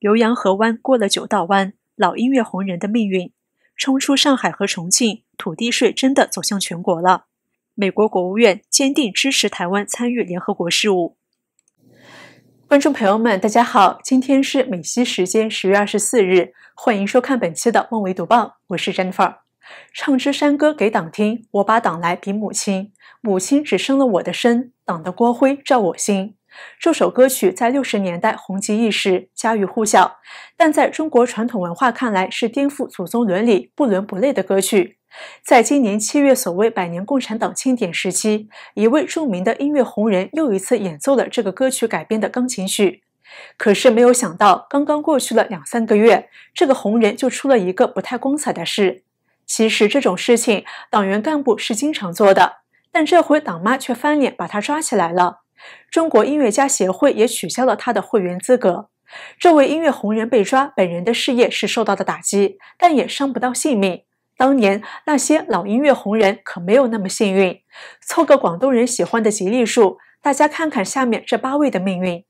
浏阳河湾过了九道湾，老音乐红人的命运冲出上海和重庆，土地税真的走向全国了。美国国务院坚定支持台湾参与联合国事务。观众朋友们，大家好，今天是美西时间十月二十四日，欢迎收看本期的《梦为读报》，我是 Jennifer。唱支山歌给党听，我把党来比母亲，母亲只生了我的身，党的光辉照我心。这首歌曲在六十年代红极一时，家喻户晓。但在中国传统文化看来，是颠覆祖宗伦理、不伦不类的歌曲。在今年七月，所谓百年共产党庆典时期，一位著名的音乐红人又一次演奏了这个歌曲改编的钢琴曲。可是没有想到，刚刚过去了两三个月，这个红人就出了一个不太光彩的事。其实这种事情党员干部是经常做的，但这回党妈却翻脸把他抓起来了。中国音乐家协会也取消了他的会员资格。这位音乐红人被抓，本人的事业是受到的打击，但也伤不到性命。当年那些老音乐红人可没有那么幸运。凑个广东人喜欢的吉利数，大家看看下面这八位的命运。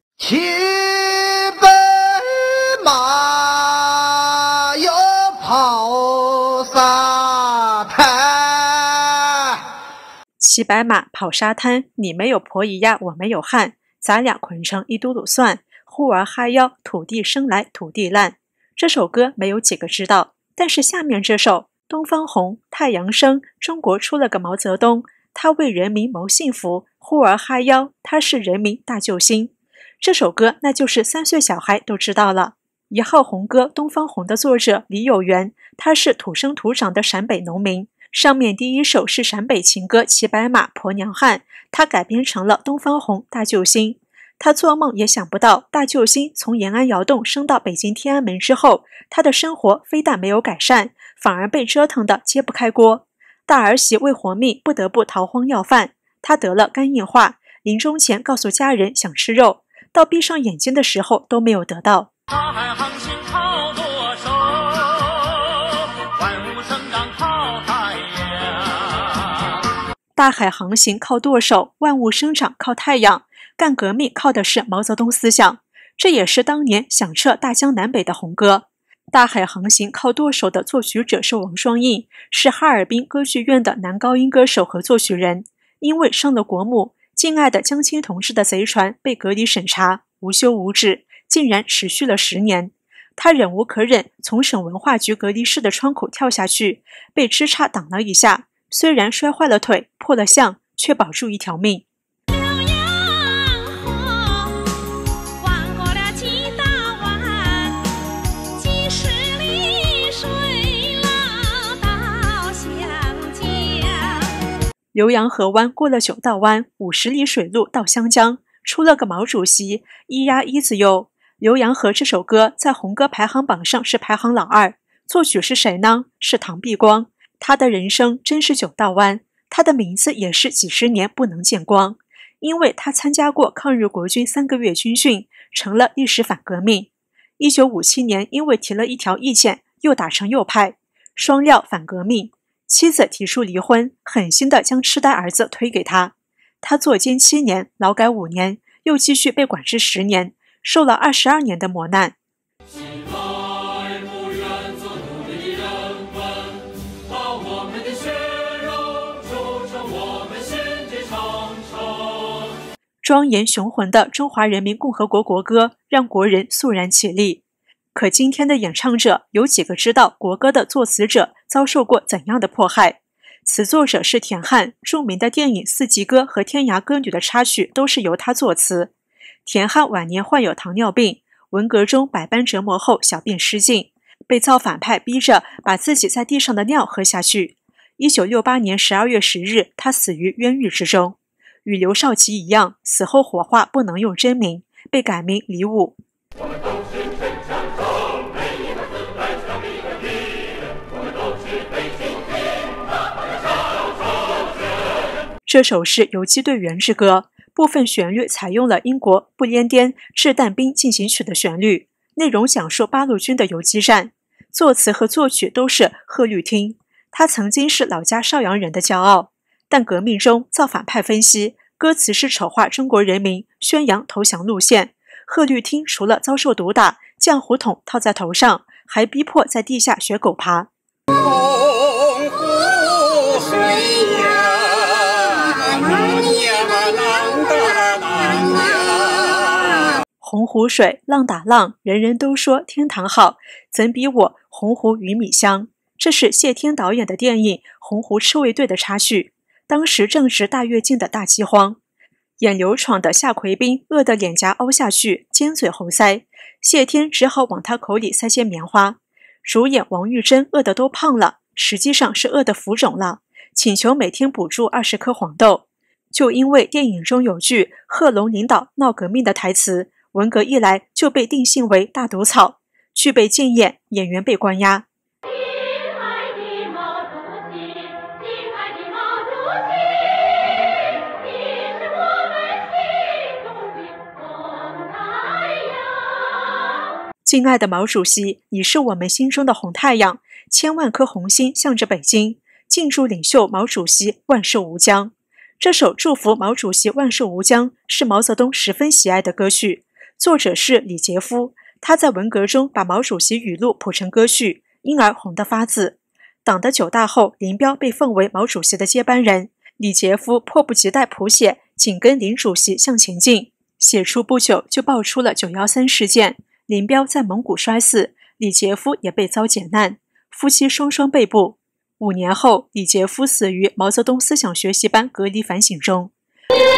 骑白马，跑沙滩，你没有婆姨呀，我没有汉，咱俩捆成一嘟嘟蒜。呼儿哈腰，土地生来土地烂。这首歌没有几个知道，但是下面这首《东方红，太阳升》，中国出了个毛泽东，他为人民谋幸福，呼儿哈腰，他是人民大救星。这首歌那就是三岁小孩都知道了。一号红歌《东方红》的作者李有源，他是土生土长的陕北农民。上面第一首是陕北情歌《骑白马婆娘汉》，他改编成了《东方红大救星》。他做梦也想不到，大救星从延安窑洞升到北京天安门之后，他的生活非但没有改善，反而被折腾得揭不开锅。大儿媳为活命不得不逃荒要饭，他得了肝硬化，临终前告诉家人想吃肉，到闭上眼睛的时候都没有得到。大海航行靠舵手，万物生长靠太阳，干革命靠的是毛泽东思想，这也是当年响彻大江南北的红歌。《大海航行靠舵手》的作曲者是王双印，是哈尔滨歌剧院的男高音歌手和作曲人。因为上了国母敬爱的江青同志的贼船，被隔离审查，无休无止，竟然持续了十年。他忍无可忍，从省文化局隔离室的窗口跳下去，被枝杈挡了一下。虽然摔坏了腿，破了相，却保住一条命。浏阳河，弯过了几道弯，几十里水路到湘江。浏阳河弯过了九道弯，五十里水路到湘江。出了个毛主席，咿呀咿子哟。《浏阳河》这首歌在红歌排行榜上是排行老二，作曲是谁呢？是唐碧光。他的人生真是九道弯，他的名字也是几十年不能见光，因为他参加过抗日国军三个月军训，成了历史反革命。一九五七年，因为提了一条意见，又打成右派，双料反革命。妻子提出离婚，狠心的将痴呆儿子推给他。他坐监七年，劳改五年，又继续被管制十年，受了二十二年的磨难。庄严雄浑的中华人民共和国国歌，让国人肃然起立。可今天的演唱者有几个知道国歌的作词者遭受过怎样的迫害？词作者是田汉，著名的电影《四季歌》和《天涯歌女》的插曲都是由他作词。田汉晚年患有糖尿病，文革中百般折磨后小便失禁，被造反派逼着把自己在地上的尿喝下去。1968年12月10日，他死于冤狱之中。与刘少奇一样，死后火化不能用真名，被改名李武。这首是游击队员之歌，部分旋律采用了英国不列颠掷弹兵进行曲的旋律，内容讲述八路军的游击战。作词和作曲都是贺绿汀，他曾经是老家邵阳人的骄傲。但革命中造反派分析歌词是丑化中国人民，宣扬投降路线。贺绿汀除了遭受毒打，将胡筒套在头上，还逼迫在地下学狗爬。洪湖水浪打浪，人人都说天堂好，怎比我洪湖鱼米香？这是谢天导演的电影《洪湖赤卫队》的插叙。当时正值大跃进的大饥荒，演刘闯的夏奎斌饿得脸颊凹下去，尖嘴猴腮。谢天只好往他口里塞些棉花。主演王玉珍饿得都胖了，实际上是饿得浮肿了，请求每天补助二十颗黄豆。就因为电影中有句“贺龙领导闹革命”的台词，文革一来就被定性为大毒草，剧被禁演，演员被关押。敬爱的毛主席，你是我们心中的红太阳，千万颗红心向着北京。敬祝领袖毛主席万寿无疆。这首祝福毛主席万寿无疆是毛泽东十分喜爱的歌曲，作者是李杰夫。他在文革中把毛主席语录谱成歌曲，因而红得发紫。党的九大后，林彪被奉为毛主席的接班人，李杰夫迫不及待谱写《紧跟林主席向前进》，写出不久就爆出了九幺三事件。林彪在蒙古摔死，李杰夫也被遭劫难，夫妻双双被捕。五年后，李杰夫死于毛泽东思想学习班隔离反省中。月亮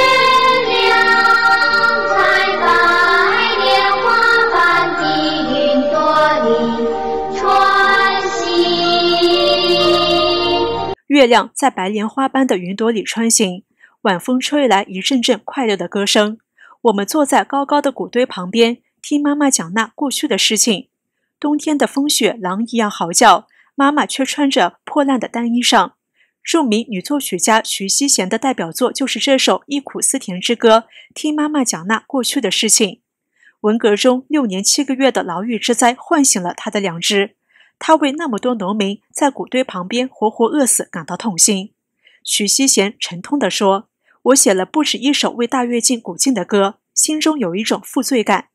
在白莲花般的云朵里穿行。月亮在白莲花般的云朵里穿行，晚风吹来一阵阵快乐的歌声。我们坐在高高的谷堆旁边。听妈妈讲那过去的事情，冬天的风雪狼一样嚎叫，妈妈却穿着破烂的单衣裳。著名女作曲家徐希贤的代表作就是这首《忆苦思甜之歌》。听妈妈讲那过去的事情，文革中六年七个月的牢狱之灾唤醒了他的良知，他为那么多农民在谷堆旁边活活饿死感到痛心。徐希贤沉痛地说：“我写了不止一首为大跃进鼓劲的歌，心中有一种负罪感。”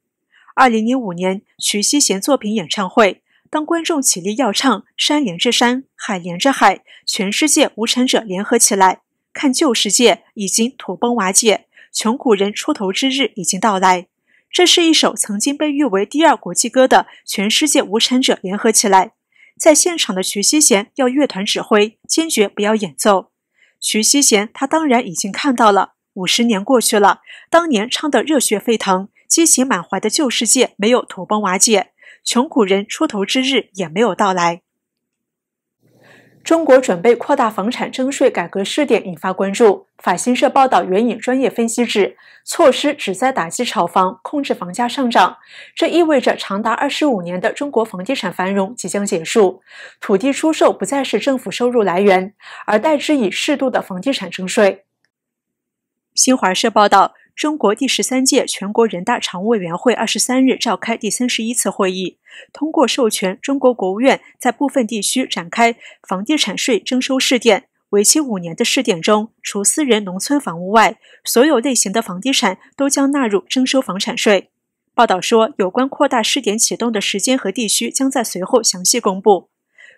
二零零五年，徐熙贤作品演唱会，当观众起立要唱《山连着山，海连着海》，全世界无产者联合起来，看旧世界已经土崩瓦解，穷苦人出头之日已经到来。这是一首曾经被誉为第二国际歌的《全世界无产者联合起来》。在现场的徐熙贤要乐团指挥坚决不要演奏。徐熙贤他当然已经看到了，五十年过去了，当年唱得热血沸腾。激情满怀的旧世界没有土崩瓦解，穷苦人出头之日也没有到来。中国准备扩大房产征税改革试点，引发关注。法新社报道援引专业分析，指措施旨在打击炒房、控制房价上涨，这意味着长达二十五年的中国房地产繁荣即将结束。土地出售不再是政府收入来源，而代之以适度的房地产征税。新华社报道。中国第十三届全国人大常务委员会二十三日召开第三十一次会议，通过授权中国国务院在部分地区展开房地产税征收试点。为期五年的试点中，除私人农村房屋外，所有类型的房地产都将纳入征收房产税。报道说，有关扩大试点启动的时间和地区将在随后详细公布。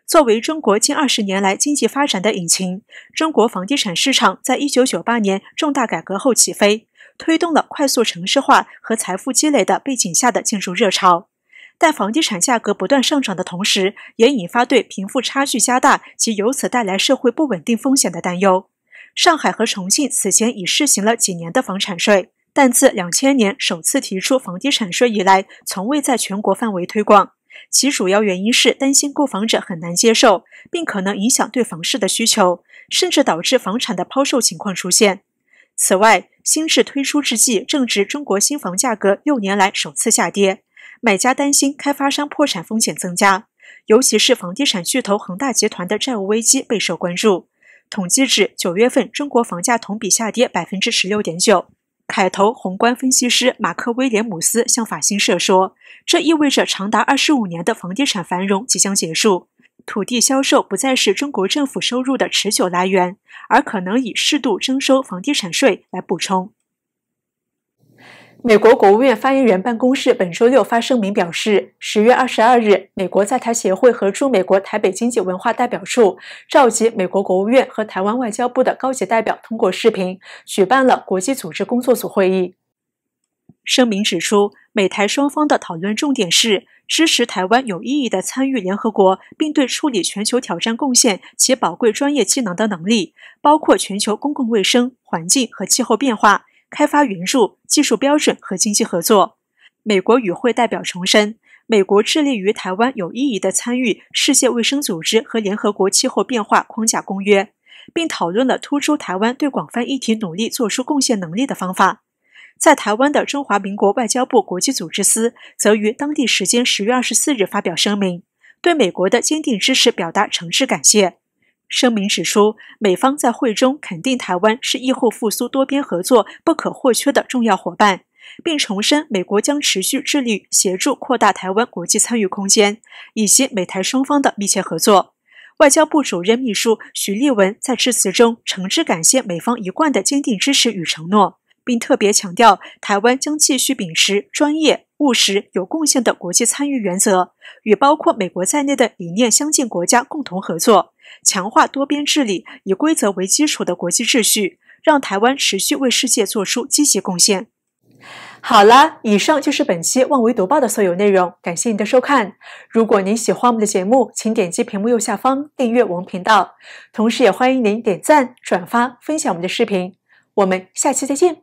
作为中国近二十年来经济发展的引擎，中国房地产市场在一九九八年重大改革后起飞。推动了快速城市化和财富积累的背景下的建筑热潮，但房地产价格不断上涨的同时，也引发对贫富差距加大及由此带来社会不稳定风险的担忧。上海和重庆此前已试行了几年的房产税，但自两千年首次提出房地产税以来，从未在全国范围推广。其主要原因是担心购房者很难接受，并可能影响对房市的需求，甚至导致房产的抛售情况出现。此外，新制推出之际，正值中国新房价格六年来首次下跌，买家担心开发商破产风险增加，尤其是房地产巨头恒大集团的债务危机备受关注。统计指，九月份中国房价同比下跌百分之十六点九。凯投宏观分析师马克·威廉姆斯向法新社说，这意味着长达二十五年的房地产繁荣即将结束。土地销售不再是中国政府收入的持久来源，而可能以适度征收房地产税来补充。美国国务院发言人办公室本周六发声明表示，十月二十二日，美国在台协会和驻美国台北经济文化代表处召集美国国务院和台湾外交部的高级代表，通过视频举办了国际组织工作组会议。声明指出，美台双方的讨论重点是。支持台湾有意义的参与联合国，并对处理全球挑战贡献其宝贵专业技能的能力，包括全球公共卫生、环境和气候变化、开发援助、技术标准和经济合作。美国与会代表重申，美国致力于台湾有意义的参与世界卫生组织和联合国气候变化框架公约，并讨论了突出台湾对广泛议题努力做出贡献能力的方法。在台湾的中华民国外交部国际组织司则于当地时间十月二十四日发表声明，对美国的坚定支持表达诚挚感谢。声明指出，美方在会中肯定台湾是疫后复苏多边合作不可或缺的重要伙伴，并重申美国将持续致力协助扩大台湾国际参与空间以及美台双方的密切合作。外交部主任秘书许立文在致辞中诚挚感谢美方一贯的坚定支持与承诺。并特别强调，台湾将继续秉持专业、务实、有贡献的国际参与原则，与包括美国在内的理念相近国家共同合作，强化多边治理，以规则为基础的国际秩序，让台湾持续为世界做出积极贡献。好了，以上就是本期《万维读报》的所有内容，感谢您的收看。如果您喜欢我们的节目，请点击屏幕右下方订阅我们频道，同时也欢迎您点赞、转发、分享我们的视频。我们下期再见。